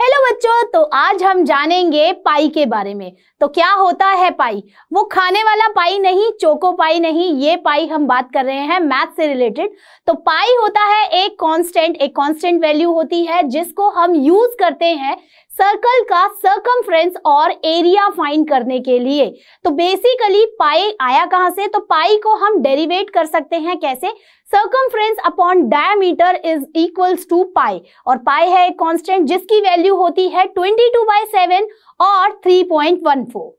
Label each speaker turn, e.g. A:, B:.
A: hello बच्चों तो आज हम जानेंगे पाई के बारे में तो क्या होता है पाई वो खाने वाला पाई नहीं चोको पाई नहीं ये पाई हम बात कर रहे हैं मैथ से रिलेटेड तो पाई होता है एक कांस्टेंट एक कांस्टेंट वैल्यू होती है जिसको हम यूज करते हैं सर्कल का सर्कम और एरिया फाइंड करने के लिए तो बेसिकली पाई आया कहाँ से तो पाई को हम डेरिवेट कर सकते हैं कैसे circumference upon diameter is equals to pi और पाई है एक कांस्टेंट जिसकी वैल्यू वैल्यू होती है ट्वेंटी टू बाई सेवन और थ्री पॉइंट वन फोर